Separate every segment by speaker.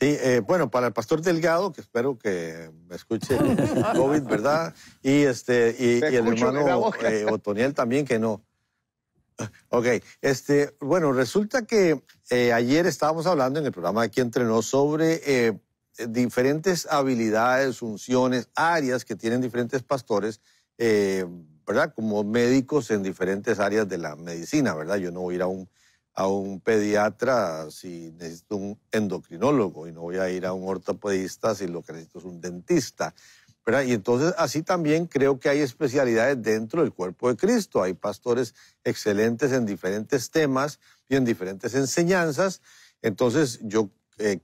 Speaker 1: Sí, eh, bueno, para el pastor Delgado, que espero que me escuche COVID, ¿verdad? Y este y, el hermano eh, Otoniel también que no. Ok, este, bueno, resulta que eh, ayer estábamos hablando en el programa de entre Entrenó sobre diferentes habilidades, funciones, áreas que tienen diferentes pastores, ¿verdad? Como médicos en diferentes áreas de la medicina, ¿verdad? Yo no voy a ir a un a un pediatra si necesito un endocrinólogo y no voy a ir a un ortopedista si lo que necesito es un dentista. pero Y entonces así también creo que hay especialidades dentro del cuerpo de Cristo. Hay pastores excelentes en diferentes temas y en diferentes enseñanzas. Entonces yo eh,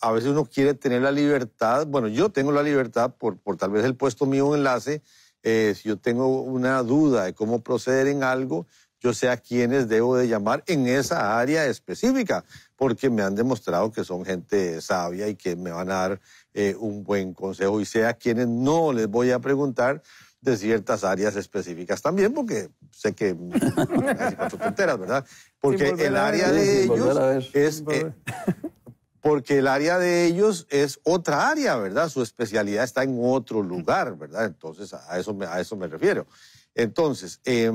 Speaker 1: a veces uno quiere tener la libertad, bueno, yo tengo la libertad por, por tal vez el puesto mío enlace, eh, si yo tengo una duda de cómo proceder en algo, yo sé a quiénes debo de llamar en esa área específica, porque me han demostrado que son gente sabia y que me van a dar eh, un buen consejo y sé a quienes no les voy a preguntar de ciertas áreas específicas también, porque sé que ¿verdad? Porque el área de ellos es eh, porque el área de ellos es otra área, ¿verdad? Su especialidad está en otro lugar, ¿verdad? Entonces a eso me, a eso me refiero. Entonces, eh,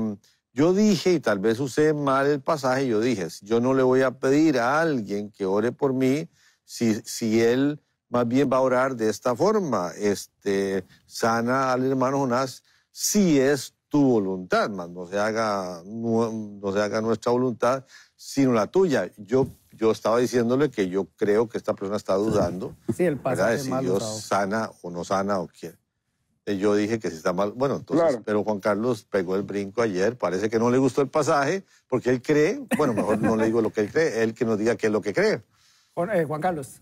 Speaker 1: yo dije, y tal vez usé mal el pasaje, yo dije, yo no le voy a pedir a alguien que ore por mí si, si él más bien va a orar de esta forma, este, sana al hermano Jonás si es tu voluntad, más no se haga, no, se haga nuestra voluntad, sino la tuya. Yo, yo estaba diciéndole que yo creo que esta persona está dudando.
Speaker 2: Sí, el pasaje es si Dios
Speaker 1: sana o no sana o qué. Eh, yo dije que si está mal. Bueno, entonces, pero Juan Carlos pegó el brinco ayer, parece que no le gustó el pasaje, porque él cree, bueno, mejor no le digo lo que él cree, él que nos diga qué es lo que cree.
Speaker 2: Juan eh, Carlos.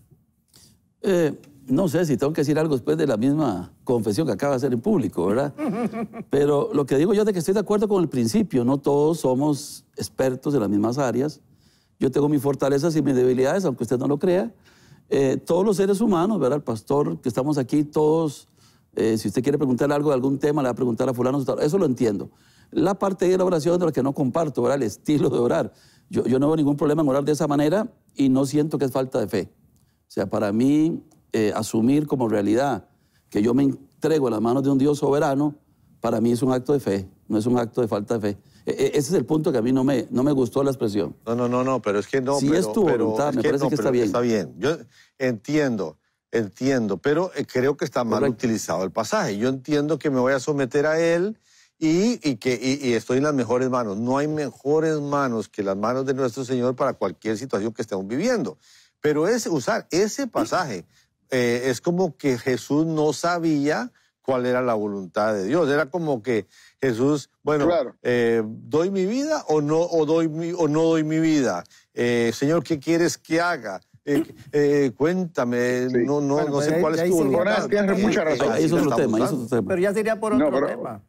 Speaker 1: Eh, no sé si tengo que decir algo después de la misma confesión que acaba de hacer en público, ¿verdad? Pero lo que digo yo es que estoy de acuerdo con el principio, no todos somos expertos en las mismas áreas. Yo tengo mis fortalezas y mis debilidades, aunque usted no lo crea. todos los seres humanos, ¿verdad? El pastor que estamos aquí, todos eh, si usted quiere preguntar algo de algún tema, le va a preguntar a fulano. Eso lo entiendo. La parte de la oración de la que no comparto, ¿verdad? el estilo de orar. Yo, no veo ningún problema en orar de esa manera y no siento que es falta de fe. O sea, para mí, eh, asumir como realidad que yo me entrego a las manos de un Dios soberano, para mí es un acto de fe, no es un acto de falta de fe. E, e, ese es el punto que a mí no me, no me gustó la expresión. No, no, no, no, pero es que no. Si es tu voluntad, me parece que está bien. Está bien, yo entiendo. Entiendo, pero eh, creo que está mal utilizado el pasaje. Yo entiendo que me voy a someter a él y, que estoy en las mejores manos. No hay mejores manos que las manos de nuestro Señor para cualquier situación que estemos viviendo. Pero es usar ese pasaje eh, es como que Jesús no sabía cuál era la voluntad de Dios. Era como que Jesús, bueno, eh, doy mi vida o no doy mi, o no doy mi vida. Señor, ¿qué quieres que haga? Eh, eh, cuéntame, no, no, no pues sé cuál es tu voluntad. tiene mucha razón. es otro tema, es otro tema.
Speaker 2: Pero ya sería por otro tema.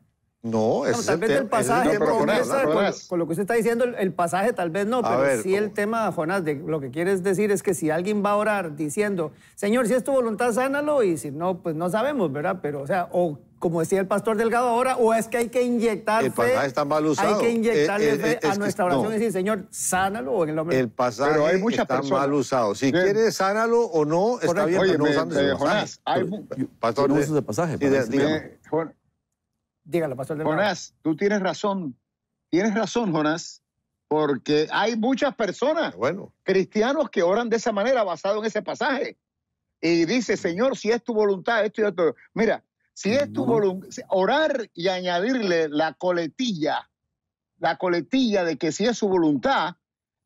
Speaker 1: No, es no, tal vez el pasaje, con,
Speaker 2: lo que usted está diciendo, el, pasaje tal vez no, pero sí el tema, Jonás, de lo que quieres decir es que si alguien va a orar diciendo, Señor, si es tu voluntad, sánalo, y si no, pues no sabemos, ¿verdad? Pero, o sea, o como decía el pastor Delgado ahora, o es que hay que inyectar el está mal usado. Hay que eh, inyectarle eh, a nuestra oración y decir, Señor, sánalo en el nombre. El pasaje hay está mal
Speaker 1: usado. Si quieres, sánalo o no,
Speaker 2: está bien, Oye, no usando ese Jonás, hay,
Speaker 1: pastor, no pasaje.
Speaker 2: Dígalo, pastor Delgado. Jonás, tú tienes razón. Tienes razón, Jonás, porque hay muchas personas, cristianos, que oran de esa manera basado en ese pasaje. Y dice, Señor, si es tu voluntad, esto y otro. Mira, si es tu voluntad, orar y añadirle la coletilla, la coletilla de que si es su voluntad,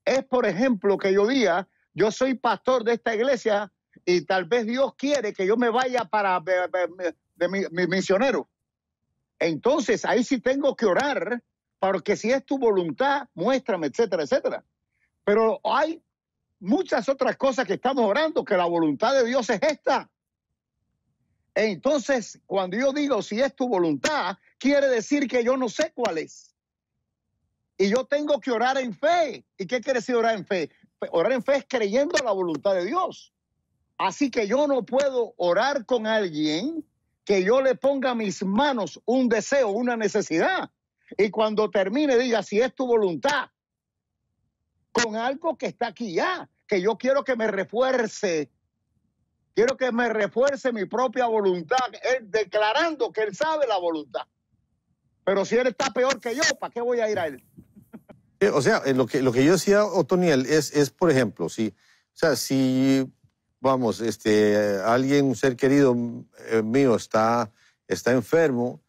Speaker 2: es por ejemplo que yo diga, yo soy pastor de esta iglesia y tal vez Dios quiere que yo me vaya para de mi, misionero. Entonces ahí sí tengo que orar, porque si es tu voluntad, muéstrame, etcétera, etcétera. Pero hay muchas otras cosas que estamos orando, que la voluntad de Dios es esta. Entonces, cuando yo digo si es tu voluntad, quiere decir que yo no sé cuál es. Y yo tengo que orar en fe. ¿Y qué quiere decir orar en fe? Orar en fe es creyendo la voluntad de Dios. Así que yo no puedo orar con alguien que yo le ponga a mis manos un deseo, una necesidad. Y cuando termine diga si es tu voluntad. Con algo que está aquí ya, que yo quiero que me refuerce Quiero que me refuerce mi propia voluntad, él declarando que él sabe la voluntad. Pero si él está peor que yo, ¿para qué voy a ir a él?
Speaker 1: Eh, o sea, eh, lo que, lo que yo decía, Otoniel, es, es, por ejemplo, si, o sea, si, vamos, este, alguien, un ser querido eh, mío está, está enfermo,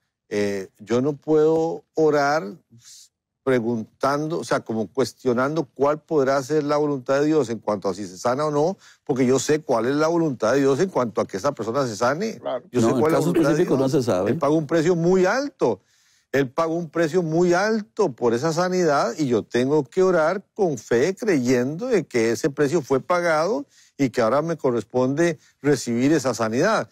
Speaker 1: yo no puedo orar preguntando, o sea, como cuestionando cuál podrá ser la voluntad de Dios en cuanto a si se sana o no, porque yo sé cuál es la voluntad de Dios en cuanto a que esa persona se sane. Yo sé cuál es No se sabe. Él pagó un precio muy alto. Él pagó un precio muy alto por esa sanidad y yo tengo que orar con fe, creyendo de que ese precio fue pagado y que ahora me corresponde recibir esa sanidad.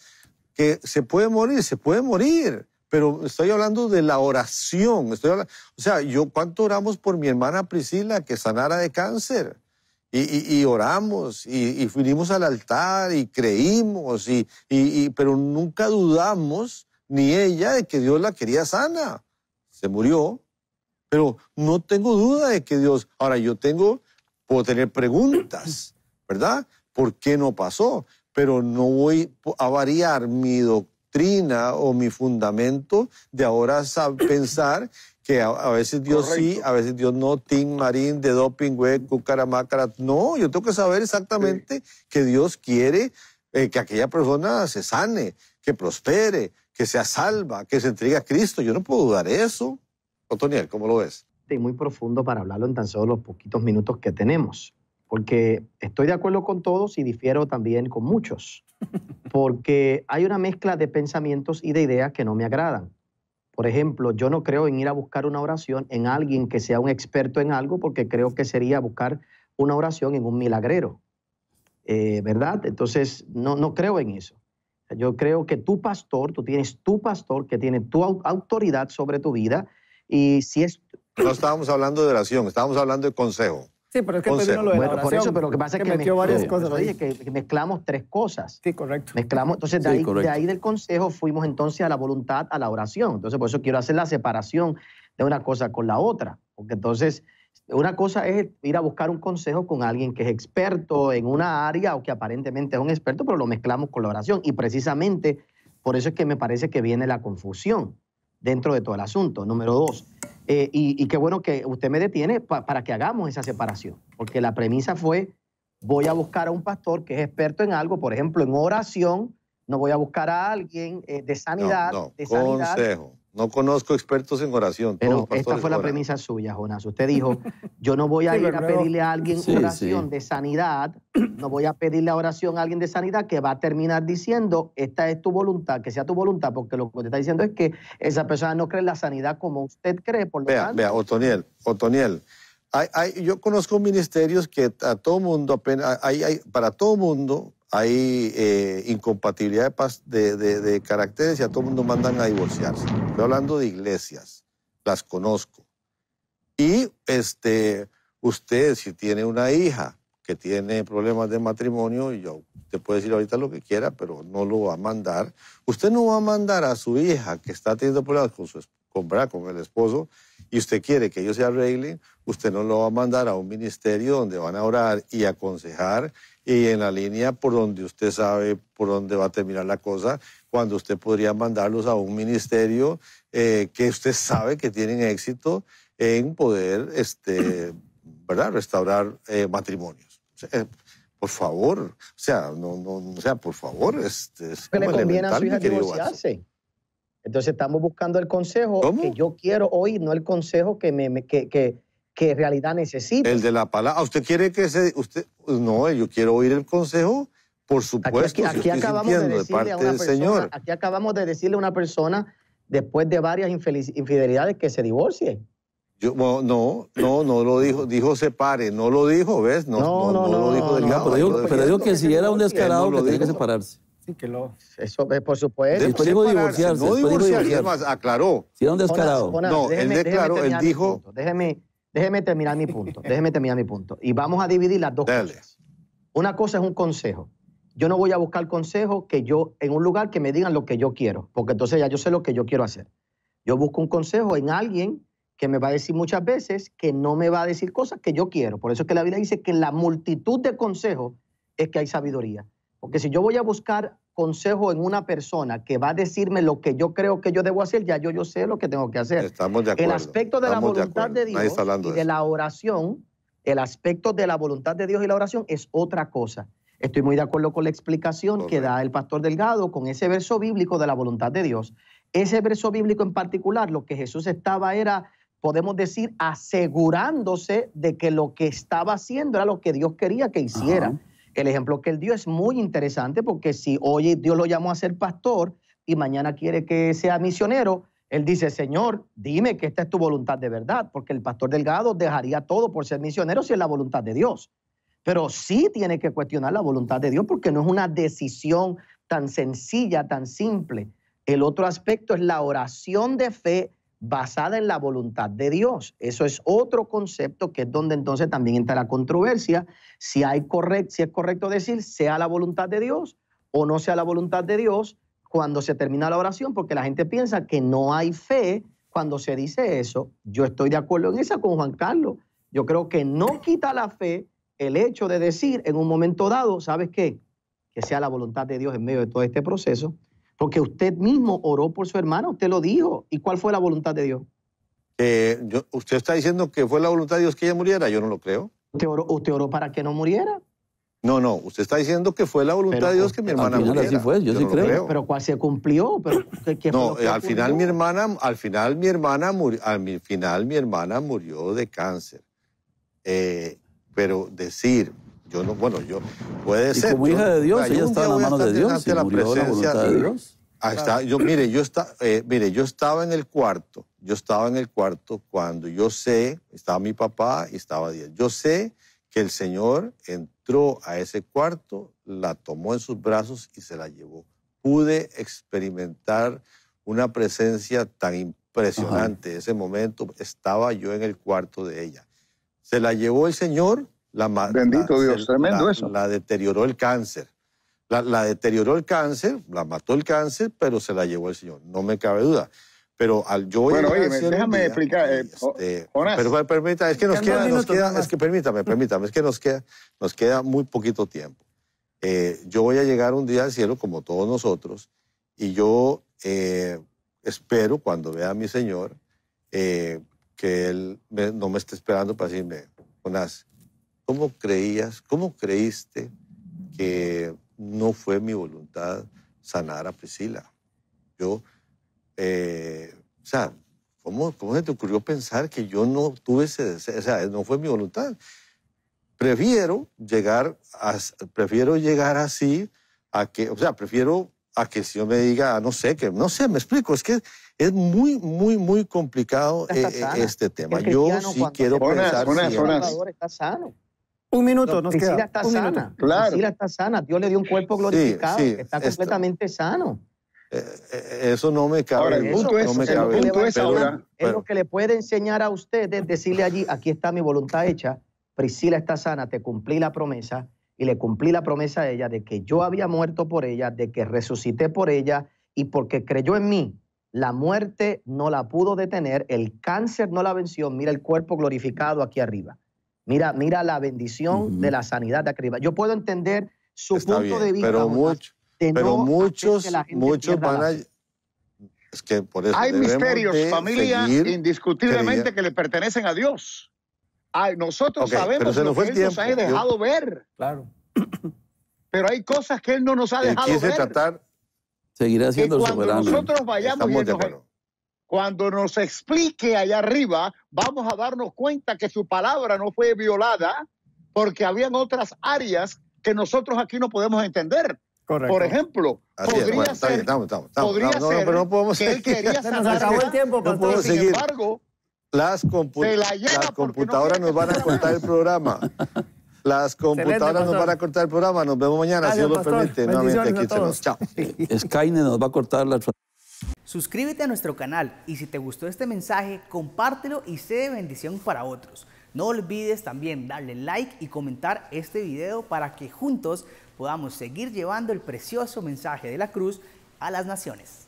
Speaker 1: Que se puede morir, se puede morir pero estoy hablando de la oración. Estoy o sea, yo cuánto oramos por mi hermana Priscila que sanara de cáncer. Y, oramos y, y, fuimos al altar y creímos, y, pero nunca dudamos, ni ella, de que Dios la quería sana. Se murió, pero no tengo duda de que Dios, ahora yo tengo, puedo tener preguntas, ¿verdad? ¿Por qué no pasó? Pero no voy a variar mi doctrina o mi fundamento de ahora pensar que a, veces Dios sí, a veces Dios no, Tim Marín, de Doping, Web, No, yo tengo que saber exactamente que Dios quiere eh, que aquella persona se sane, que prospere, que sea salva, que se entregue a Cristo. Yo no puedo dudar eso. Otoniel, ¿cómo lo ves?
Speaker 3: Estoy muy profundo para hablarlo en tan solo los poquitos minutos que tenemos, porque estoy de acuerdo con todos y difiero también con muchos porque hay una mezcla de pensamientos y de ideas que no me agradan. Por ejemplo, yo no creo en ir a buscar una oración en alguien que sea un experto en algo, porque creo que sería buscar una oración en un milagrero, eh, ¿verdad? Entonces, no, creo en eso. Yo creo que tu pastor, tú tienes tu pastor que tiene tu autoridad sobre tu vida y si es... No estábamos hablando de oración, estábamos hablando de consejo. Sí, pero es que el lo de la oración, pero lo que pasa es que, metió varias cosas, que, mezclamos tres cosas. Sí, correcto. Mezclamos, entonces de ahí del consejo fuimos entonces a la voluntad, a la oración. Entonces por eso quiero hacer la separación de una cosa con la otra, porque entonces una cosa es ir a buscar un consejo con alguien que es experto en una área o que aparentemente es un experto, pero lo mezclamos con la oración y precisamente por eso es que me parece que viene la confusión dentro de todo el asunto. Número dos, eh, y, qué bueno que usted me detiene para que hagamos esa separación, porque la premisa fue, voy a buscar a un pastor que es experto en algo, por ejemplo, en oración, no voy a buscar a alguien eh, de sanidad, de sanidad,
Speaker 1: no conozco expertos en oración. Pero esta fue la premisa
Speaker 3: suya, Jonas. Usted dijo, yo no voy a ir a pedirle a alguien oración de sanidad, no voy a pedirle oración a alguien de sanidad que va a terminar diciendo, esta es tu voluntad, que sea tu voluntad, porque lo que usted está diciendo es que esa persona no cree en la sanidad como usted cree, por lo vea, Vea, Otoniel,
Speaker 1: Otoniel. yo conozco ministerios que a todo mundo, apenas, hay, para todo mundo hay eh, incompatibilidad de, caracteres y a todo el mundo mandan a divorciarse. Estoy hablando de iglesias, las conozco. Y este, usted, si tiene una hija que tiene problemas de matrimonio, y yo te puedo decir ahorita lo que quiera, pero no lo va a mandar. Usted no va a mandar a su hija que está teniendo problemas con su con el esposo, y usted quiere que ellos se arreglen, usted no lo va a mandar a un ministerio donde van a orar y aconsejar y en la línea por donde usted sabe por dónde va a terminar la cosa, cuando usted podría mandarlos a un ministerio eh, que usted sabe que tienen éxito en poder este, ¿verdad? restaurar eh, matrimonios. Eh, por favor, o sea, no, no, o sea, por favor, este, es que pues le conviene a su hija divorciarse.
Speaker 3: Entonces estamos buscando el consejo que yo quiero hoy, no el consejo que me, que que en realidad necesita. El
Speaker 1: de la palabra. ¿Usted quiere que se.? no, yo quiero oír el consejo. Por supuesto, aquí, aquí, si aquí acabamos de decirle a una persona, Aquí
Speaker 3: acabamos de decirle a una persona, después de varias infidelidades, que se divorcie.
Speaker 1: no, no, no lo dijo, dijo separe, no lo dijo, ¿ves? No, no, no, lo dijo Delgado. pero, dijo, pero que si era un descarado que tenía que separarse.
Speaker 3: Sí, que lo... Eso, eh, por supuesto. Después dijo divorciarse. No divorciarse, divorciarse. más, aclaró. Si era un descarado. no, él declaró, él dijo... Déjeme Déjeme terminar mi punto, déjeme terminar mi punto. Y vamos a dividir las dos cosas. Una cosa es un consejo. Yo no voy a buscar consejo que yo, en un lugar que me digan lo que yo quiero, porque entonces ya yo sé lo que yo quiero hacer. Yo busco un consejo en alguien que me va a decir muchas veces que no me va a decir cosas que yo quiero. Por eso es que la vida dice que en la multitud de consejos es que hay sabiduría. Porque si yo voy a buscar consejo en una persona que va a decirme lo que yo creo que yo debo hacer, ya yo, yo sé lo que tengo que hacer. Estamos de acuerdo. El aspecto de la voluntad de, Dios y de, la oración, el aspecto de la voluntad de Dios y la oración es otra cosa. Estoy muy de acuerdo con la explicación que da el pastor Delgado con ese verso bíblico de la voluntad de Dios. Ese verso bíblico en particular, lo que Jesús estaba era, podemos decir, asegurándose de que lo que estaba haciendo era lo que Dios quería que hiciera. El ejemplo que él dio es muy interesante porque si hoy Dios lo llamó a ser pastor y mañana quiere que sea misionero, él dice, Señor, dime que esta es tu voluntad de verdad, porque el pastor delgado dejaría todo por ser misionero si es la voluntad de Dios. Pero sí tiene que cuestionar la voluntad de Dios porque no es una decisión tan sencilla, tan simple. El otro aspecto es la oración de fe basada en la voluntad de Dios. Eso es otro concepto que es donde entonces también entra la controversia, si, hay es correcto decir sea la voluntad de Dios o no sea la voluntad de Dios cuando se termina la oración, porque la gente piensa que no hay fe cuando se dice eso. Yo estoy de acuerdo en esa con Juan Carlos. Yo creo que no quita la fe el hecho de decir en un momento dado, ¿sabes qué? Que sea la voluntad de Dios en medio de todo este proceso porque usted mismo oró por su hermano, usted lo dijo. ¿Y cuál fue la voluntad de Dios?
Speaker 1: Eh, ¿Usted está diciendo que fue la voluntad de Dios que ella muriera? Yo no lo creo.
Speaker 3: ¿Usted oró, para que no muriera?
Speaker 1: No, no, usted está diciendo que fue la voluntad de Dios que mi hermana muriera. fue, yo, sí creo.
Speaker 3: Pero cuál se cumplió, pero No, eh, al final mi
Speaker 1: hermana, al final mi hermana murió, al final mi hermana murió de cáncer. Eh, pero decir yo no, bueno, yo puede ser. Y como hija de Dios, ella está en las manos de Dios la de Dios. mire, yo eh, mire, yo estaba en el cuarto, yo estaba en el cuarto cuando yo sé, estaba mi papá y estaba Dios. Yo sé que el Señor entró a ese cuarto, la tomó en sus brazos y se la llevó. Pude experimentar una presencia tan impresionante. Ese momento estaba yo en el cuarto de ella. Se la llevó el Señor, la, Bendito Dios, tremendo eso. La deterioró el cáncer. La, deterioró el cáncer, la mató el cáncer, pero se la llevó el Señor. No me cabe duda. Pero al yo Bueno, oye, déjame explicar. Eh, este, pero es que nos queda, es que permítame, permítame, es que nos queda, nos queda muy poquito tiempo. Eh, yo voy a llegar un día al cielo como todos nosotros y yo eh, espero cuando vea a mi Señor que Él no me esté esperando para decirme, Jonás, ¿Cómo creías, cómo creíste que no fue mi voluntad sanar a Priscila? Yo, eh, o sea, ¿cómo, ¿cómo, se te ocurrió pensar que yo no tuve ese deseo? O sea, no fue mi voluntad. Prefiero llegar, a, prefiero llegar así a que, o sea, prefiero a que si yo me diga, ah, no sé, que no sé, me explico, es que es muy, muy, muy complicado eh, este tema. Yo sí quiero pensar...
Speaker 3: Está sano. Un minuto, nos Priscila está sana. Priscila está sana. Dios le dio un cuerpo glorificado. está completamente sano.
Speaker 1: Eh, eh, eso no me cabe. Ahora, el
Speaker 3: punto
Speaker 2: eso,
Speaker 1: es, no me Punto es, es lo
Speaker 3: que le puede enseñar a ustedes, decirle allí, aquí está mi voluntad hecha, Priscila está sana, te cumplí la promesa y le cumplí la promesa a ella de que yo había muerto por ella, de que resucité por ella y porque creyó en mí, la muerte no la pudo detener, el cáncer no la venció, mira el cuerpo glorificado aquí arriba. Mira, mira la bendición de la sanidad de Acriba. Yo puedo entender su punto de vista. Pero, muchos, muchos van a...
Speaker 1: Es que por eso Hay misterios, familia, indiscutiblemente que
Speaker 2: le pertenecen a Dios. nosotros sabemos que Él nos ha dejado ver. Claro. Pero hay cosas que Él no nos ha dejado ver. Tratar,
Speaker 1: seguirá siendo cuando nosotros vayamos y
Speaker 2: cuando nos explique allá arriba, vamos a darnos cuenta que su palabra no fue violada porque habían otras áreas que nosotros aquí no podemos entender. Por ejemplo,
Speaker 1: podría ser, podemos que Se nos acabó el tiempo, podemos sin
Speaker 2: embargo,
Speaker 1: las, computadoras nos van a cortar el programa. Las computadoras nos van a cortar el programa. Nos vemos mañana, si Dios lo permite. Nuevamente aquí a Chao. Skynet nos va a cortar la...
Speaker 3: Suscríbete a nuestro canal y si te gustó este mensaje, compártelo y sé de bendición para otros. No olvides también darle like y comentar este video para que juntos podamos seguir llevando el precioso mensaje de la cruz a las naciones.